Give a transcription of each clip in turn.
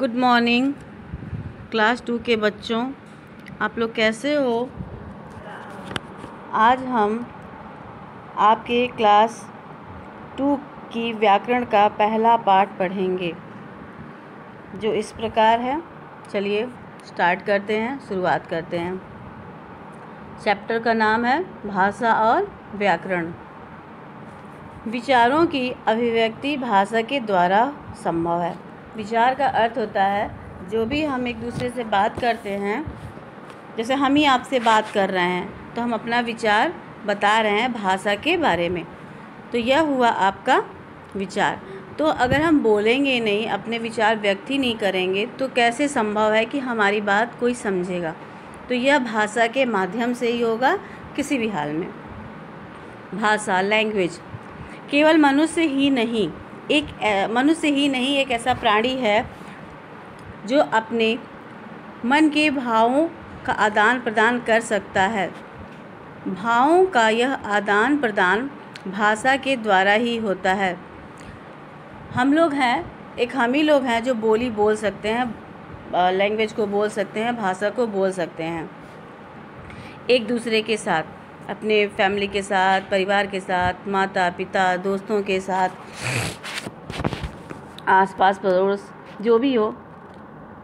good morning class to के बच्चों आप लोग कैसे हो आज हम आपके क्लास टू की व्याकरण का पहला पाठ पढ़ेंगे जो इस प्रकार है चलिए स्टार्ट करते हैं शुरुआत करते हैं चैप्टर का नाम है भाषा और व्याकरण विचारों की अभिव्यक्ति भाषा के द्वारा संभव है विचार का अर्थ होता है जो भी हम एक दूसरे से बात करते हैं जैसे हम ही आपसे बात कर रहे हैं तो हम अपना विचार बता रहे हैं भाषा के बारे में तो यह हुआ आपका विचार तो अगर हम बोलेंगे नहीं अपने विचार व्यक्त ही नहीं करेंगे तो कैसे संभव है कि हमारी बात कोई समझेगा तो यह भाषा के माध्यम से ही होगा किसी भी हाल में भाषा लैंग्वेज केवल मनुष्य ही नहीं एक मनुष्य ही नहीं एक ऐसा प्राणी है जो अपने मन के भावों का आदान प्रदान कर सकता है भावों का यह आदान प्रदान भाषा के द्वारा ही होता है हम लोग हैं एक हम ही लोग हैं जो बोली बोल सकते हैं लैंग्वेज को बोल सकते हैं भाषा को बोल सकते हैं एक दूसरे के साथ अपने फैमिली के साथ परिवार के साथ माता पिता दोस्तों के साथ आसपास पड़ोस जो भी हो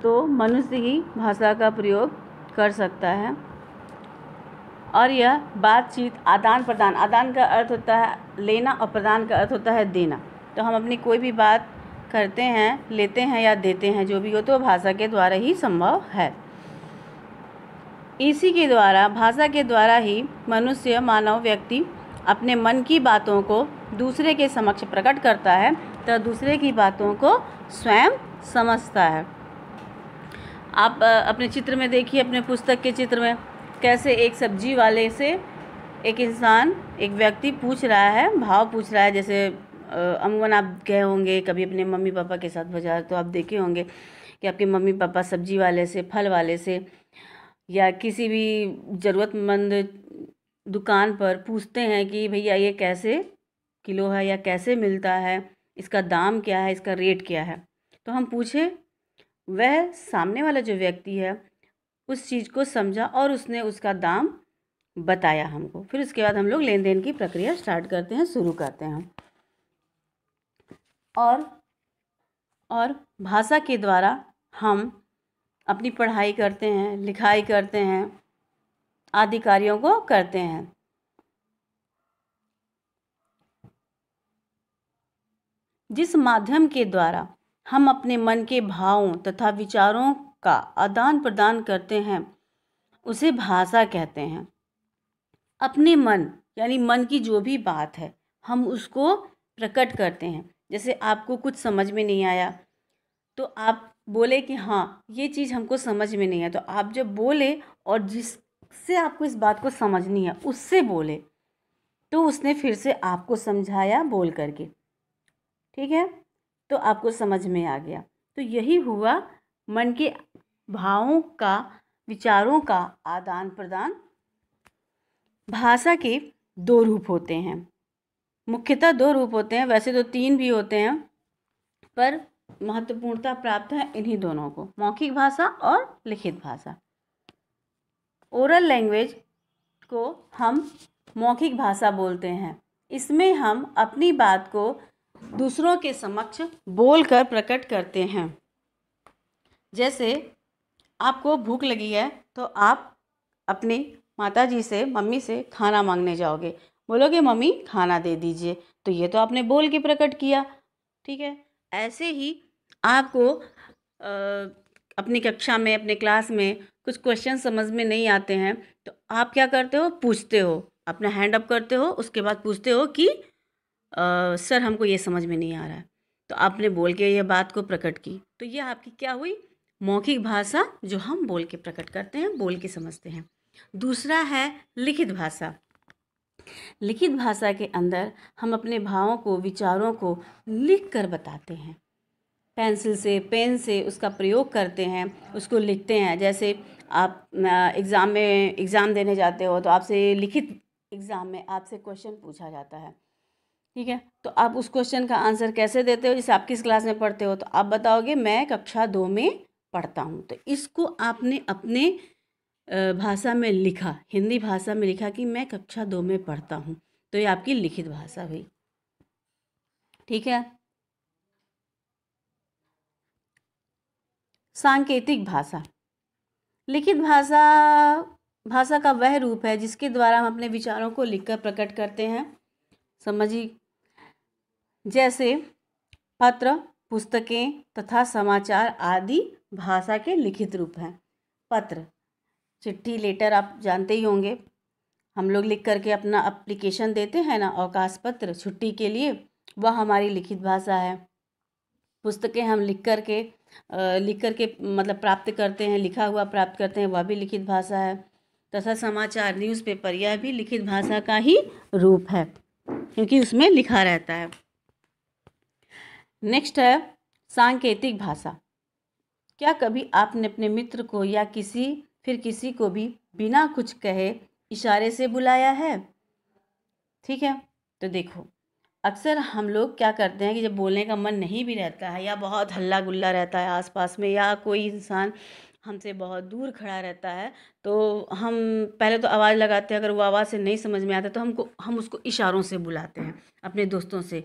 तो मनुष्य ही भाषा का प्रयोग कर सकता है और यह बातचीत आदान प्रदान आदान का अर्थ होता है लेना और प्रदान का अर्थ होता है देना तो हम अपनी कोई भी बात करते हैं लेते हैं या देते हैं जो भी हो तो भाषा के द्वारा ही संभव है इसी के द्वारा भाषा के द्वारा ही मनुष्य मानव व्यक्ति अपने मन की बातों को दूसरे के समक्ष प्रकट करता है तो दूसरे की बातों को स्वयं समझता है आप अपने चित्र में देखिए अपने पुस्तक के चित्र में कैसे एक सब्जी वाले से एक इंसान एक व्यक्ति पूछ रहा है भाव पूछ रहा है जैसे अमूमन आप गए होंगे कभी अपने मम्मी पापा के साथ बाजार तो आप देखे होंगे कि आपके मम्मी पापा सब्जी वाले से फल वाले से या किसी भी ज़रूरतमंद दुकान पर पूछते हैं कि भैया ये कैसे किलो है या कैसे मिलता है इसका दाम क्या है इसका रेट क्या है तो हम पूछे वह सामने वाला जो व्यक्ति है उस चीज़ को समझा और उसने उसका दाम बताया हमको फिर उसके बाद हम लोग लेन देन की प्रक्रिया स्टार्ट करते हैं शुरू करते हैं और और भाषा के द्वारा हम अपनी पढ़ाई करते हैं लिखाई करते हैं आदि कार्यों को करते हैं जिस माध्यम के द्वारा हम अपने मन के भावों तथा विचारों का आदान प्रदान करते हैं उसे भाषा कहते हैं अपने मन यानी मन की जो भी बात है हम उसको प्रकट करते हैं जैसे आपको कुछ समझ में नहीं आया तो आप बोले कि हाँ ये चीज़ हमको समझ में नहीं है तो आप जब बोले और जिससे आपको इस बात को समझनी है उससे बोले तो उसने फिर से आपको समझाया बोल करके ठीक है तो आपको समझ में आ गया तो यही हुआ मन के भावों का विचारों का आदान प्रदान भाषा के दो रूप होते हैं मुख्यतः दो रूप होते हैं वैसे तो तीन भी होते हैं पर महत्वपूर्णता प्राप्त है इन्हीं दोनों को मौखिक भाषा और लिखित भाषा ओरल लैंग्वेज को हम मौखिक भाषा बोलते हैं इसमें हम अपनी बात को दूसरों के समक्ष बोलकर प्रकट करते हैं जैसे आपको भूख लगी है तो आप अपने माता जी से मम्मी से खाना मांगने जाओगे बोलोगे मम्मी खाना दे दीजिए तो ये तो आपने बोल के प्रकट किया ठीक है ऐसे ही आपको अपनी कक्षा में अपने क्लास में कुछ क्वेश्चन समझ में नहीं आते हैं तो आप क्या करते हो पूछते हो अपना हैंड अप करते हो उसके बाद पूछते हो कि आ, सर हमको ये समझ में नहीं आ रहा है तो आपने बोल के यह बात को प्रकट की तो यह आपकी क्या हुई मौखिक भाषा जो हम बोल के प्रकट करते हैं बोल के समझते हैं दूसरा है लिखित भाषा लिखित भाषा के अंदर हम अपने भावों को विचारों को लिख कर बताते हैं पेंसिल से पेन से उसका प्रयोग करते हैं उसको लिखते हैं जैसे आप एग्ज़ाम में एग्ज़ाम देने जाते हो तो आपसे लिखित एग्ज़ाम में आपसे क्वेश्चन पूछा जाता है ठीक है तो आप उस क्वेश्चन का आंसर कैसे देते हो जैसे आप किस क्लास में पढ़ते हो तो आप बताओगे मैं कक्षा दो में पढ़ता हूँ तो इसको आपने अपने भाषा में लिखा हिंदी भाषा में लिखा कि मैं कक्षा दो में पढ़ता हूँ तो ये आपकी लिखित भाषा हुई ठीक है सांकेतिक भाषा लिखित भाषा भाषा का वह रूप है जिसके द्वारा हम अपने विचारों को लिखकर प्रकट करते हैं समझिए जैसे पत्र पुस्तकें तथा समाचार आदि भाषा के लिखित रूप हैं पत्र चिट्ठी लेटर आप जानते ही होंगे हम लोग लिख करके अपना अप्लीकेशन देते हैं ना अवकाश पत्र छुट्टी के लिए वह हमारी लिखित भाषा है पुस्तकें हम लिख कर के लिख कर के मतलब प्राप्त करते हैं लिखा हुआ प्राप्त करते हैं वह भी लिखित भाषा है तथा समाचार न्यूज़पेपर यह भी लिखित भाषा का ही रूप है क्योंकि उसमें लिखा रहता है नेक्स्ट है सांकेतिक भाषा क्या कभी आपने अपने मित्र को या किसी फिर किसी को भी बिना कुछ कहे इशारे से बुलाया है ठीक है तो देखो अक्सर हम लोग क्या करते हैं कि जब बोलने का मन नहीं भी रहता है या बहुत हल्ला गुल्ला रहता है आसपास में या कोई इंसान हमसे बहुत दूर खड़ा रहता है तो हम पहले तो आवाज़ लगाते हैं अगर वो आवाज़ से नहीं समझ में आता तो हमको हम उसको इशारों से बुलाते हैं अपने दोस्तों से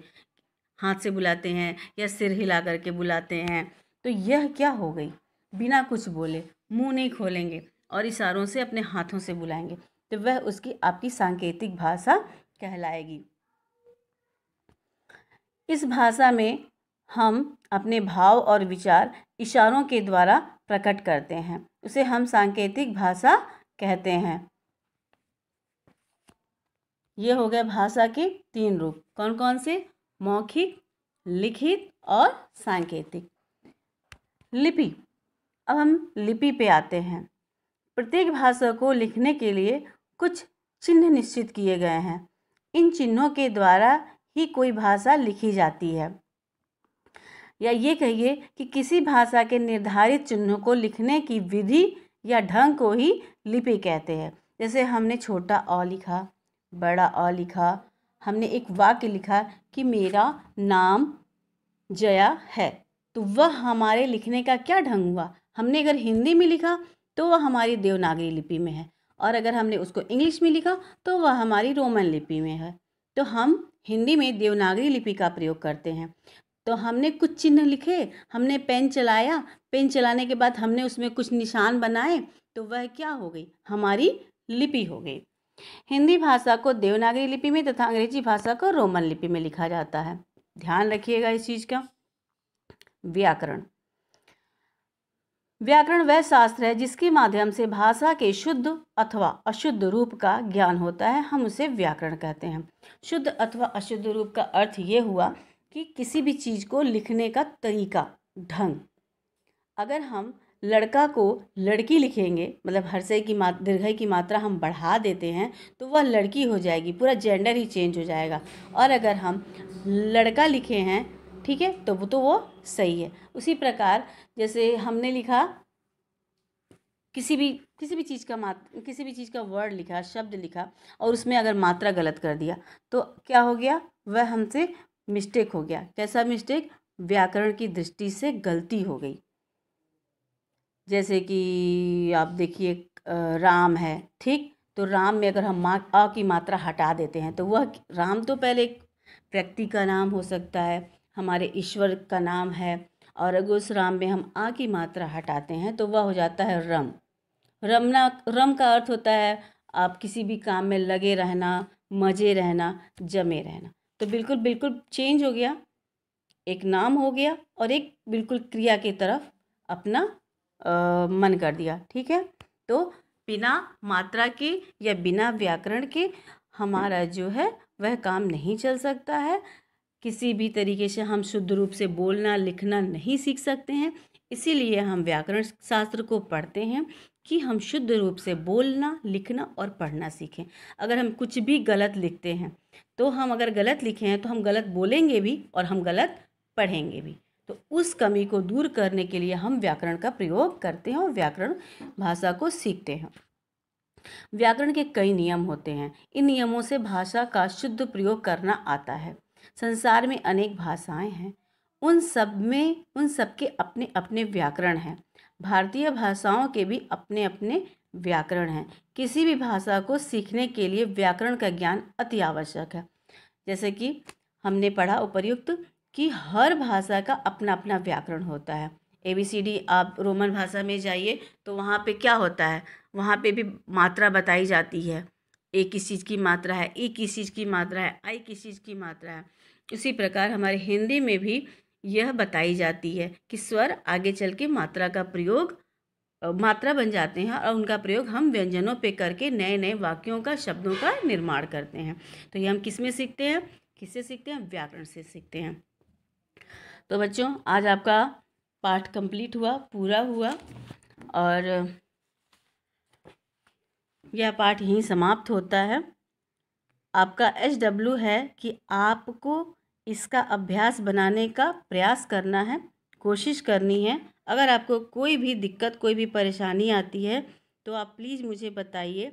हाथ से बुलाते हैं या सिर हिला करके बुलाते हैं तो यह क्या हो गई बिना कुछ बोले मुंह नहीं खोलेंगे और इशारों से अपने हाथों से बुलाएंगे तो वह उसकी आपकी सांकेतिक भाषा कहलाएगी इस भाषा में हम अपने भाव और विचार इशारों के द्वारा प्रकट करते हैं उसे हम सांकेतिक भाषा कहते हैं ये हो गए भाषा के तीन रूप कौन कौन से मौखिक लिखित और सांकेतिक लिपि अब हम लिपि पे आते हैं प्रत्येक भाषा को लिखने के लिए कुछ चिन्ह निश्चित किए गए हैं इन चिन्हों के द्वारा ही कोई भाषा लिखी जाती है या ये कहिए कि किसी भाषा के निर्धारित चिन्हों को लिखने की विधि या ढंग को ही लिपि कहते हैं जैसे हमने छोटा अ लिखा बड़ा अ लिखा हमने एक वाक्य लिखा कि मेरा नाम जया है तो वह हमारे लिखने का क्या ढंग हुआ हमने अगर हिंदी में लिखा तो वह हमारी देवनागरी लिपि में है और अगर हमने उसको इंग्लिश में लिखा तो वह हमारी रोमन लिपि में है तो हम हिंदी में देवनागरी लिपि का प्रयोग करते हैं तो हमने कुछ चिन्ह लिखे हमने पेन चलाया पेन चलाने के बाद हमने उसमें कुछ निशान बनाए तो वह क्या हो गई हमारी लिपि हो गई हिंदी भाषा को देवनागरी लिपि में तथा अंग्रेजी भाषा को रोमन लिपि में लिखा जाता है ध्यान रखिएगा इस चीज़ का व्याकरण व्याकरण वह शास्त्र है जिसके माध्यम से भाषा के शुद्ध अथवा अशुद्ध रूप का ज्ञान होता है हम उसे व्याकरण कहते हैं शुद्ध अथवा अशुद्ध रूप का अर्थ ये हुआ कि किसी भी चीज़ को लिखने का तरीका ढंग अगर हम लड़का को लड़की लिखेंगे मतलब हर्षय की मा दीर्घय की मात्रा हम बढ़ा देते हैं तो वह लड़की हो जाएगी पूरा जेंडर ही चेंज हो जाएगा और अगर हम लड़का लिखे हैं ठीक है तो वो तो वो सही है उसी प्रकार जैसे हमने लिखा किसी भी किसी भी चीज़ का मात किसी भी चीज़ का वर्ड लिखा शब्द लिखा और उसमें अगर मात्रा गलत कर दिया तो क्या हो गया वह हमसे मिस्टेक हो गया कैसा मिस्टेक व्याकरण की दृष्टि से गलती हो गई जैसे कि आप देखिए राम है ठीक तो राम में अगर हम माँ अ की मात्रा हटा देते हैं तो वह राम तो पहले एक व्यक्ति का नाम हो सकता है हमारे ईश्वर का नाम है और अगर उस राम में हम आ की मात्रा हटाते हैं तो वह हो जाता है रम रमना रम का अर्थ होता है आप किसी भी काम में लगे रहना मजे रहना जमे रहना तो बिल्कुल बिल्कुल चेंज हो गया एक नाम हो गया और एक बिल्कुल क्रिया की तरफ अपना आ, मन कर दिया ठीक है तो बिना मात्रा के या बिना व्याकरण के हमारा जो है वह काम नहीं चल सकता है किसी भी तरीके से हम शुद्ध रूप से बोलना लिखना नहीं सीख सकते हैं इसीलिए हम व्याकरण शास्त्र को पढ़ते हैं कि हम शुद्ध रूप से बोलना लिखना और पढ़ना सीखें अगर हम कुछ भी गलत लिखते हैं तो हम अगर गलत लिखे हैं तो हम गलत बोलेंगे भी और हम गलत पढ़ेंगे भी तो उस कमी को दूर करने के लिए हम व्याकरण का प्रयोग करते हैं और व्याकरण भाषा को सीखते हैं व्याकरण के कई नियम होते हैं इन नियमों से भाषा का शुद्ध प्रयोग करना आता है संसार में अनेक भाषाएं हैं उन सब में उन सबके अपने अपने व्याकरण हैं भारतीय भाषाओं के भी अपने अपने व्याकरण हैं किसी भी भाषा को सीखने के लिए व्याकरण का ज्ञान अति आवश्यक है जैसे कि हमने पढ़ा उपर्युक्त कि हर भाषा का अपना अपना व्याकरण होता है ए बी सी डी आप रोमन भाषा में जाइए तो वहाँ पे क्या होता है वहाँ पे भी मात्रा बताई जाती है ए किस चीज़ की मात्रा है ई किस चीज़ की मात्रा है आई किस चीज़ की मात्रा है उसी प्रकार हमारे हिंदी में भी यह बताई जाती है कि स्वर आगे चल के मात्रा का प्रयोग मात्रा बन जाते हैं और उनका प्रयोग हम व्यंजनों पे करके नए नए वाक्यों का शब्दों का निर्माण करते हैं तो ये हम किस में सीखते हैं किससे सीखते हैं व्याकरण से सीखते हैं तो बच्चों आज आपका पाठ कंप्लीट हुआ पूरा हुआ और यह पाठ यहीं समाप्त होता है आपका एच डब्ल्यू है कि आपको इसका अभ्यास बनाने का प्रयास करना है कोशिश करनी है अगर आपको कोई भी दिक्कत कोई भी परेशानी आती है तो आप प्लीज़ मुझे बताइए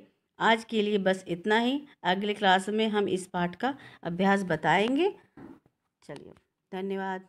आज के लिए बस इतना ही अगले क्लास में हम इस पाठ का अभ्यास बताएंगे चलिए धन्यवाद